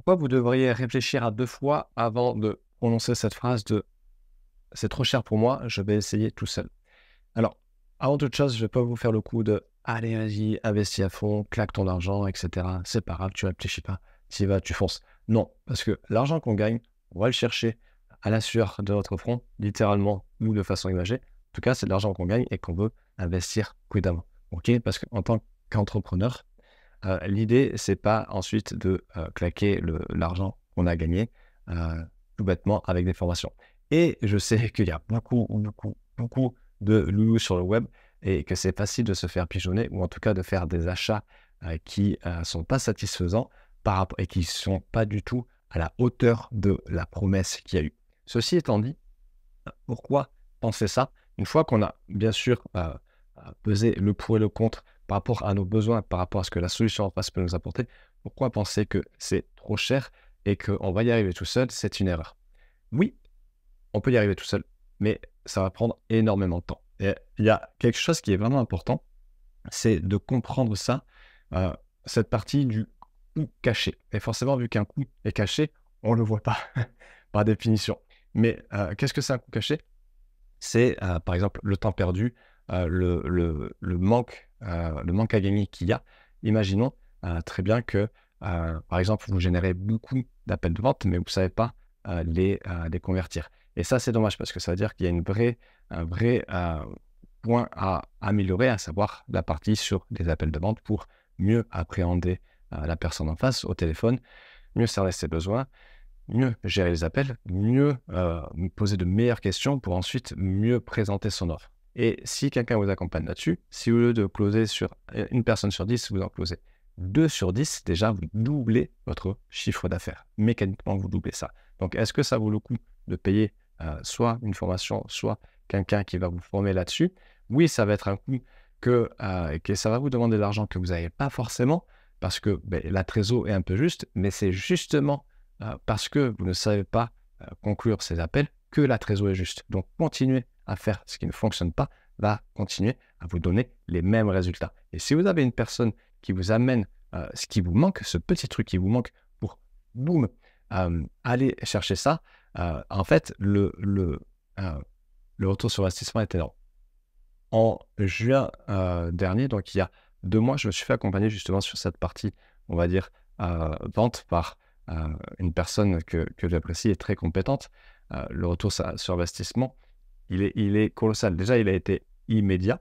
Pourquoi vous devriez réfléchir à deux fois avant de prononcer cette phrase de c'est trop cher pour moi, je vais essayer tout seul Alors, avant toute chose, je ne vais pas vous faire le coup de allez, vas-y, investis à fond, claque ton argent, etc. C'est pas grave, tu réfléchis pas, tu y vas, tu fonces. Non, parce que l'argent qu'on gagne, on va le chercher à la sueur de notre front, littéralement ou de façon imagée. En tout cas, c'est de l'argent qu'on gagne et qu'on veut investir prudemment. OK Parce qu'en tant qu'entrepreneur, euh, l'idée, c'est pas ensuite de euh, claquer l'argent qu'on a gagné euh, tout bêtement avec des formations. Et je sais qu'il y a beaucoup, beaucoup, de loulous sur le web et que c'est facile de se faire pigeonner ou en tout cas de faire des achats qui ne sont pas satisfaisants et qui ne sont pas du tout à la hauteur de la promesse qu'il y a eu. Ceci étant dit, pourquoi penser ça Une fois qu'on a bien sûr pesé le pour et le contre, par rapport à nos besoins, par rapport à ce que la solution en face peut nous apporter, pourquoi penser que c'est trop cher et qu'on va y arriver tout seul C'est une erreur. Oui, on peut y arriver tout seul, mais ça va prendre énormément de temps. Et il y a quelque chose qui est vraiment important, c'est de comprendre ça, euh, cette partie du coût caché. Et forcément, vu qu'un coût est caché, on ne le voit pas, par définition. Mais euh, qu'est-ce que c'est un coût caché C'est, euh, par exemple, le temps perdu, le, le, manque euh, le manque à gagner qu'il y a, imaginons euh, très bien que, euh, par exemple, vous générez beaucoup d'appels de vente, mais vous ne savez pas les, convertir. Et ça, c'est dommage parce que ça veut dire qu'il y a un vrai point à améliorer, à savoir la partie sur les appels de vente pour mieux appréhender la personne en face au téléphone, mieux servir ses besoins mieux gérer les appels, mieux poser de meilleures questions pour ensuite mieux présenter son offre. Et si quelqu'un vous accompagne là-dessus, si au lieu de closer sur euh, une personne sur 10, vous en closez 2 sur 10, déjà vous doublez votre chiffre d'affaires. Mécaniquement, vous doublez ça. Donc, est-ce que ça vaut le coup de payer euh, soit une formation, soit quelqu'un qui va vous former là-dessus Oui, ça va être un coup que, euh, que ça va vous demander de l'argent que vous n'avez pas forcément, parce que ben, la trésor est un peu juste, mais c'est justement parce que vous ne savez pas conclure ces appels que la trésor est juste. Donc, continuez à faire ce qui ne fonctionne pas va continuer à vous donner les mêmes résultats. Et si vous avez une personne qui vous amène euh, ce qui vous manque, ce petit truc qui vous manque pour, boum, euh, aller chercher ça, euh, en fait, le, le, euh, le retour sur investissement est énorme. En juin dernier, donc il y a deux mois, je me suis fait accompagner justement sur cette partie, on va dire, vente par une personne que, que j'apprécie et très compétente. le retour sur investissement, il est, il est colossal. Déjà, il a été immédiat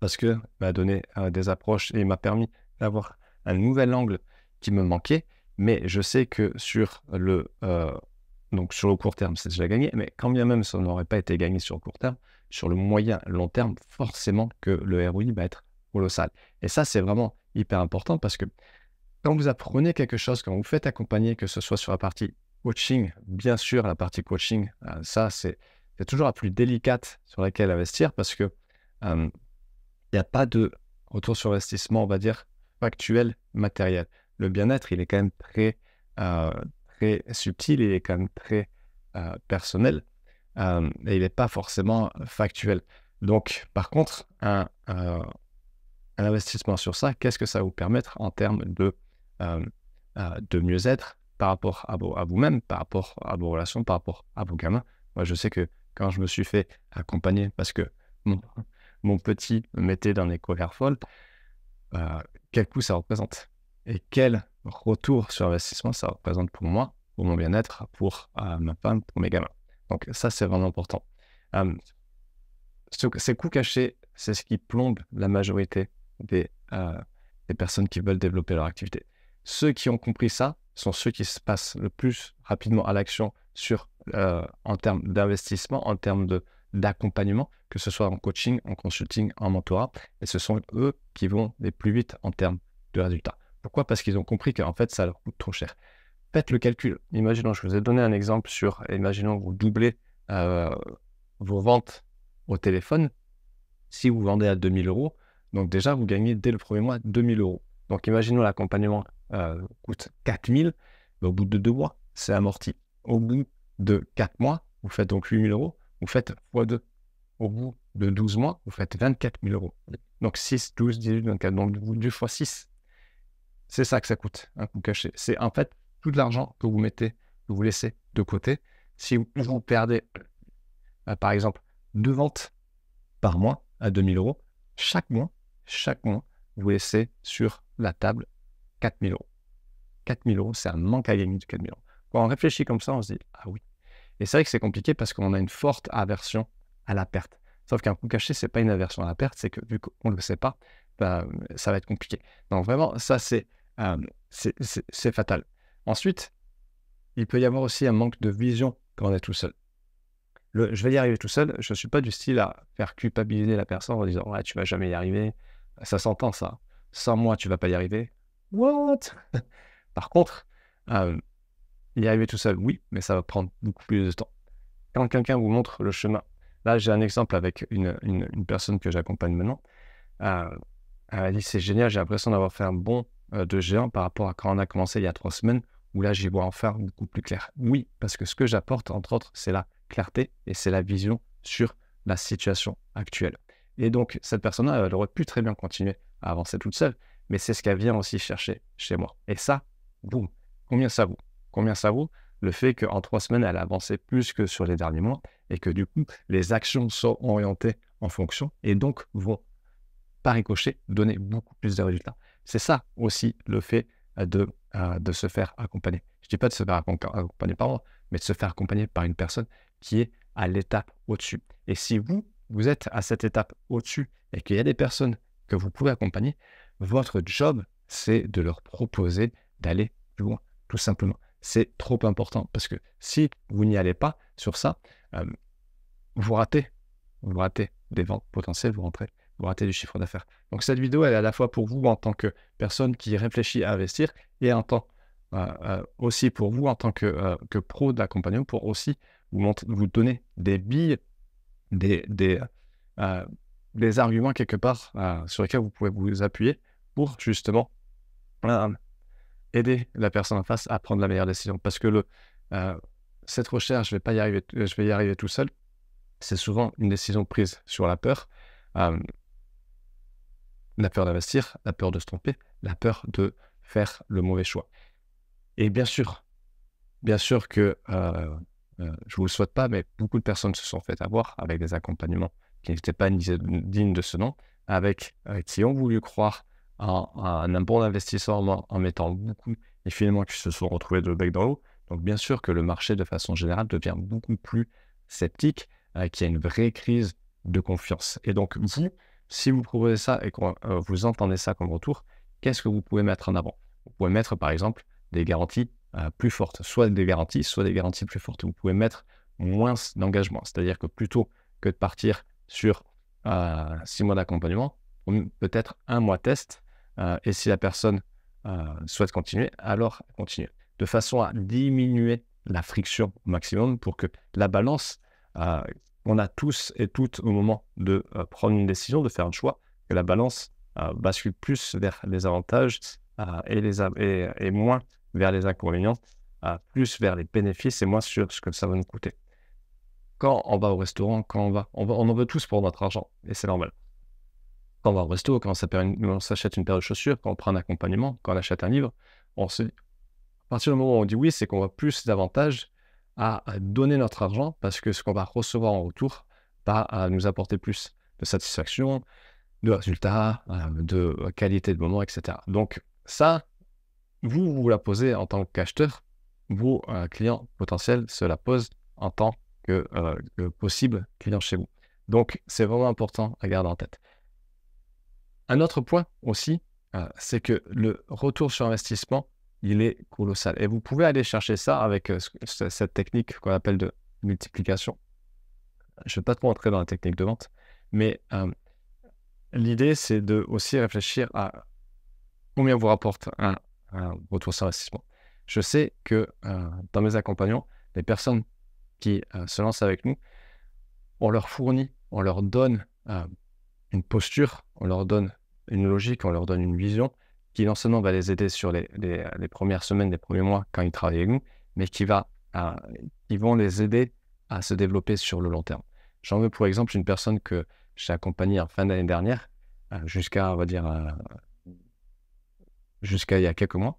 parce que m'a donné euh, des approches et m'a permis d'avoir un nouvel angle qui me manquait. Mais je sais que sur le, euh, donc sur le court terme, c'est déjà gagné. Mais quand bien même ça n'aurait pas été gagné sur le court terme, sur le moyen long terme, forcément que le ROI va être colossal. Et ça, c'est vraiment hyper important parce que quand vous apprenez quelque chose, quand vous faites accompagner, que ce soit sur la partie coaching, bien sûr, la partie coaching, euh, ça, c'est c'est toujours la plus délicate sur laquelle investir parce que il n'y a pas de retour sur investissement, on va dire, factuel, matériel. Le bien-être, il est quand même très, très subtil, il est quand même très personnel et il n'est pas forcément factuel. Donc, par contre, un, un investissement sur ça, qu'est-ce que ça va vous permettre en termes de, de mieux-être par rapport à, vous-même, par rapport à vos relations, par rapport à vos gamins Moi, je sais que quand je me suis fait accompagner parce que mon, mon petit mettait dans les colères folles, euh, quel coût ça représente et quel retour sur investissement ça représente pour moi, pour mon bien-être, pour euh, ma femme, pour mes gamins. Donc ça, c'est vraiment important. Euh, ce, ces coûts cachés, c'est ce qui plombe la majorité des personnes qui veulent développer leur activité. Ceux qui ont compris ça sont ceux qui se passent le plus rapidement à l'action sur, euh, en termes d'investissement, en termes de, d'accompagnement, que ce soit en coaching, en consulting, en mentorat. Et ce sont eux qui vont les plus vite en termes de résultats. Pourquoi Parce qu'ils ont compris qu'en fait, ça leur coûte trop cher. Faites le calcul. Imaginons, je vous ai donné un exemple sur, imaginons, vous doublez euh, vos ventes au téléphone. Si vous vendez à 2000 euros, donc déjà, vous gagnez dès le premier mois 2000 euros. Donc imaginons l'accompagnement euh, coûte 4000, mais au bout de deux mois, c'est amorti. Au bout de 4 mois, vous faites donc 8 000 euros, vous faites x2. Au bout de 12 mois, vous faites 24 000 euros. Donc 6, 12, 18, 24, donc du x6. C'est ça que ça coûte, un coup caché. C'est en fait tout l'argent que vous mettez, que vous laissez de côté. Si vous, perdez, euh, par exemple, deux ventes par mois à 2 000 euros, chaque mois, chaque mois, vous laissez sur la table 4 000 euros. 4 000 euros, c'est un manque à gagner de 4 000 euros. Quand on réfléchit comme ça, on se dit Ah oui. Et c'est vrai que c'est compliqué parce qu'on a une forte aversion à la perte. Sauf qu'un coup caché, c'est pas une aversion à la perte, c'est que vu qu'on ne le sait pas, bah, ça va être compliqué. Donc vraiment, ça, euh, c'est fatal. Ensuite, il peut y avoir aussi un manque de vision quand on est tout seul. je vais y arriver tout seul, je ne suis pas du style à faire culpabiliser la personne en disant Ouais, tu vas jamais y arriver. Ça s'entend, ça. Sans moi, tu vas pas y arriver. What Par contre, euh, y arriver tout seul, oui, mais ça va prendre beaucoup plus de temps. Quand quelqu'un vous montre le chemin, là j'ai un exemple avec une, personne que j'accompagne maintenant, euh, elle dit c'est génial, j'ai l'impression d'avoir fait un bond euh, de géant par rapport à quand on a commencé il y a trois semaines, où là j'y vois enfin beaucoup plus clair. Oui, parce que ce que j'apporte, entre autres, c'est la clarté et c'est la vision sur la situation actuelle. Et donc, cette personne-là, elle aurait pu très bien continuer à avancer toute seule, mais c'est ce qu'elle vient aussi chercher chez moi. Et ça, boum, combien ça vaut combien ça vaut le fait qu'en trois semaines, elle a avancé plus que sur les derniers mois et que du coup, les actions sont orientées en fonction et donc vont, par ricochet, donner beaucoup plus de résultats. C'est ça aussi le fait euh, de, euh, de se faire accompagner. Je ne dis pas de se faire accompagner par moi, mais de se faire accompagner par une personne qui est à l'étape au-dessus. Et si vous, vous êtes à cette étape au-dessus et qu'il y a des personnes que vous pouvez accompagner, votre job, c'est de leur proposer d'aller plus loin, tout simplement c'est trop important. Parce que si vous n'y allez pas sur ça, euh, vous ratez. Vous ratez des ventes potentielles, vous rentrez, vous ratez du chiffre d'affaires. Donc cette vidéo, est à la fois pour vous en tant que personne qui réfléchit à investir et en tant euh, euh, aussi pour vous en tant que, pro d'accompagnement, pour aussi vous, vous donner des billes, des, des, des arguments quelque part sur lesquels vous pouvez vous appuyer pour justement aider la personne en face à prendre la meilleure décision. Parce que le, euh, cette recherche, je vais pas y arriver, euh, je vais y arriver tout seul. C'est souvent une décision prise sur la peur, euh, la peur d'investir, la peur de se tromper, la peur de faire le mauvais choix. Et bien sûr, bien sûr que je vous le souhaite pas, mais beaucoup de personnes se sont fait avoir avec des accompagnements qui n'étaient pas dignes de ce nom, avec qui ont voulu croire à, un bon investisseur en, mettant beaucoup et finalement qui se sont retrouvés de bec dans l'eau. Donc bien sûr que le marché de façon générale devient beaucoup plus sceptique, euh, qu'il y a une vraie crise de confiance. Et donc vous, si vous proposez ça et que euh, vous entendez ça comme retour, qu'est-ce que vous pouvez mettre en avant Vous pouvez mettre par exemple des garanties euh, plus fortes, soit des garanties, soit des garanties plus fortes. Vous pouvez mettre moins d'engagement, c'est-à-dire que plutôt que de partir sur six mois d'accompagnement, peut-être un mois test euh, et si la personne euh, souhaite continuer, alors continue. De façon à diminuer la friction au maximum pour que la balance, euh, on a tous et toutes au moment de prendre une décision, de faire un choix, que la balance bascule plus vers les avantages et, les et, moins vers les inconvénients, plus vers les bénéfices et moins sur ce que ça va nous coûter. Quand on va au restaurant, quand on, va, on en veut tous pour notre argent, et c'est normal on va au resto, quand on s'achète une, paire de chaussures, quand on prend un accompagnement, quand on achète un livre, on se... à partir du moment où on dit oui, c'est qu'on va plus davantage à donner notre argent parce que ce qu'on va recevoir en retour va nous apporter plus de satisfaction, de résultats, euh, de euh, qualité de moment, etc. Donc ça, vous, vous la posez en tant qu'acheteur, vos euh, clients potentiels se la posent en tant que possible client chez vous. Donc c'est vraiment important à garder en tête. Un autre point aussi, euh, c'est que le retour sur investissement, il est colossal. Et vous pouvez aller chercher ça avec euh, cette technique qu'on appelle de multiplication. Je ne vais pas trop entrer dans la technique de vente, mais euh, l'idée, c'est de aussi réfléchir à combien vous rapporte un, un retour sur investissement. Je sais que dans mes accompagnants, les personnes qui se lancent avec nous, on leur fournit, on leur donne une posture, on leur donne une logique, on leur donne une vision qui non seulement va les aider sur les, premières semaines, les premiers mois quand ils travaillent avec nous, mais qui va, qui vont les aider à se développer sur le long terme. J'en veux pour exemple une personne que j'ai accompagnée en fin d'année dernière, euh, jusqu'à, on va dire, euh, jusqu'à il y a quelques mois.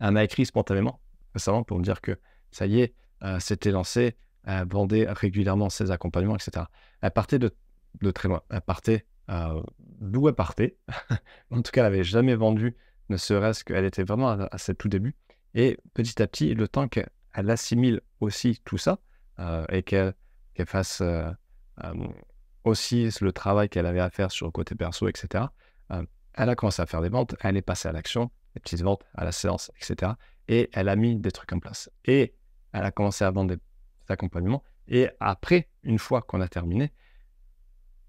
Elle m'a écrit spontanément, récemment, pour me dire que ça y est, euh, c'était lancé, elle vendait régulièrement ses accompagnements, etc. Elle partait de de très loin. Elle partait euh, d'où elle partait. en tout cas, elle n'avait jamais vendu, ne serait-ce qu'elle était vraiment à, ses tout débuts. Et petit à petit, le temps qu'elle assimile aussi tout ça euh, et qu'elle fasse euh, aussi le travail qu'elle avait à faire sur le côté perso, etc., elle a commencé à faire des ventes, elle est passée à l'action, des petites ventes, à la séance, etc. Et elle a mis des trucs en place. Et elle a commencé à vendre des accompagnements. Et après, une fois qu'on a terminé,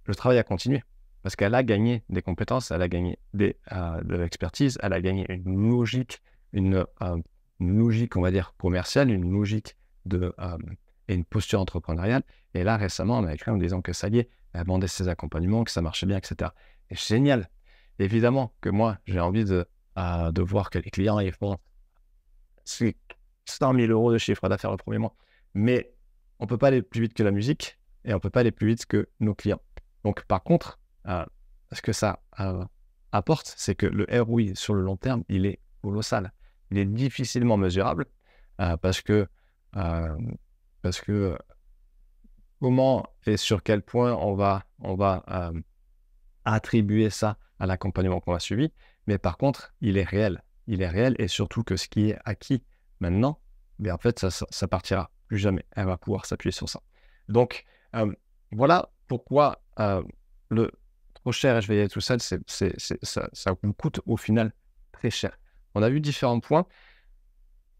le travail a continué. Parce qu'elle a gagné des compétences, elle a gagné des, euh, de l'expertise, elle a gagné une logique, euh, une, logique, on va dire, commerciale, une logique de, euh, et une posture entrepreneuriale. Et là, récemment, on a écrit en disant que ça y est, elle vendait ses accompagnements, que ça marchait bien, etc. Et génial. Évidemment que moi, j'ai envie de, de voir que les clients, ils C'est 100 000 euros de chiffre d'affaires le premier mois. Mais on ne peut pas aller plus vite que la musique et on ne peut pas aller plus vite que nos clients. Donc, par contre, euh, ce que ça euh, apporte, c'est que le ROI sur le long terme, il est colossal. Il est difficilement mesurable euh, parce que, parce que comment et sur quel point on va, on va attribuer ça à l'accompagnement qu'on a suivi. Mais par contre, il est réel. Il est réel et surtout que ce qui est acquis maintenant, mais ben, en fait, ça, ça partira plus jamais. Elle va pouvoir s'appuyer sur ça. Donc, voilà pourquoi euh, le trop cher et je vais y aller tout seul, ça, vous coûte au final très cher. On a vu différents points.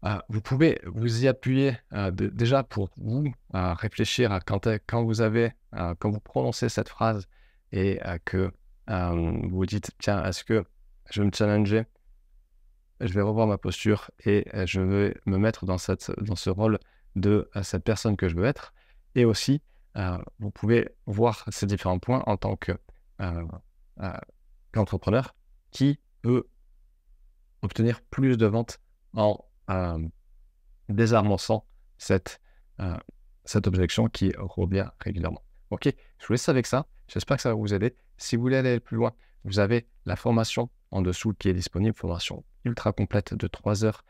Euh, vous pouvez vous y appuyer euh, déjà pour vous réfléchir à quand, vous avez, quand vous prononcez cette phrase et que vous vous dites, tiens, est-ce que je vais me challenger Je vais revoir ma posture et je vais me mettre dans, cette, dans ce rôle de cette personne que je veux être. Et aussi, euh, vous pouvez voir ces différents points en tant euh, euh, qu'entrepreneur qui peut obtenir plus de ventes en désarmonçant cette, objection qui revient régulièrement. Ok, je vous laisse avec ça. J'espère que ça va vous aider. Si vous voulez aller plus loin, vous avez la formation en dessous qui est disponible, formation ultra complète de 3 heures,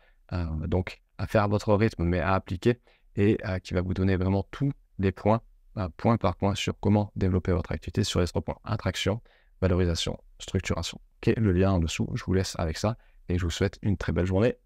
donc à faire à votre rythme, mais à appliquer, et qui va vous donner vraiment tous les points bah, point par point sur comment développer votre activité sur les trois points attraction, valorisation, structuration. Qui le lien en dessous. Je vous laisse avec ça et je vous souhaite une très belle journée.